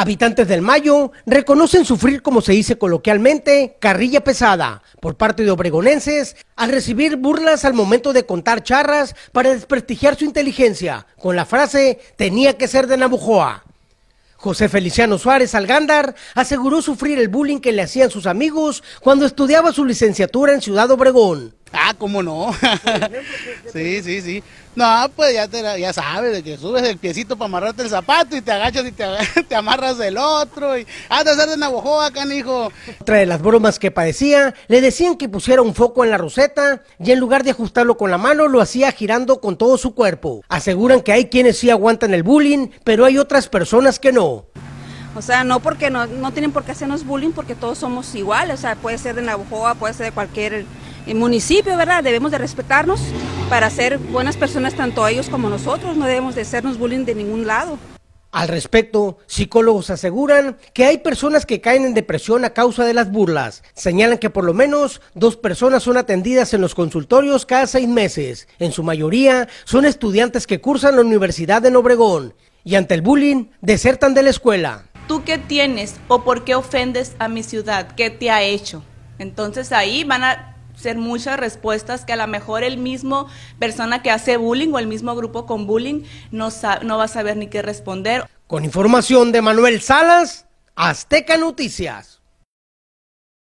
Habitantes del Mayo reconocen sufrir, como se dice coloquialmente, carrilla pesada por parte de obregonenses al recibir burlas al momento de contar charras para desprestigiar su inteligencia con la frase tenía que ser de Nabujoa. José Feliciano Suárez Algándar aseguró sufrir el bullying que le hacían sus amigos cuando estudiaba su licenciatura en Ciudad Obregón. Ah, ¿cómo no? sí, sí, sí. No, pues ya, ya sabes, de que subes el piecito para amarrarte el zapato y te agachas y te, amarras el otro. Y, ah, de ser de Navojoa, canijo. Otra de las bromas que padecía, le decían que pusiera un foco en la roseta y en lugar de ajustarlo con la mano, lo hacía girando con todo su cuerpo. Aseguran que hay quienes sí aguantan el bullying, pero hay otras personas que no. O sea, no porque no, tienen por qué hacernos bullying porque todos somos iguales. O sea, puede ser de Navojoa, puede ser de cualquier en eh, municipio, ¿verdad? Debemos de respetarnos para ser buenas personas tanto ellos como nosotros, no debemos de hacernos bullying de ningún lado. Al respecto, psicólogos aseguran que hay personas que caen en depresión a causa de las burlas. Señalan que por lo menos dos personas son atendidas en los consultorios cada seis meses. En su mayoría son estudiantes que cursan la universidad de Obregón y ante el bullying desertan de la escuela. ¿Tú qué tienes o por qué ofendes a mi ciudad? ¿Qué te ha hecho? Entonces ahí van a ser muchas respuestas que a lo mejor el mismo persona que hace bullying o el mismo grupo con bullying no, no va a saber ni qué responder. Con información de Manuel Salas, Azteca Noticias.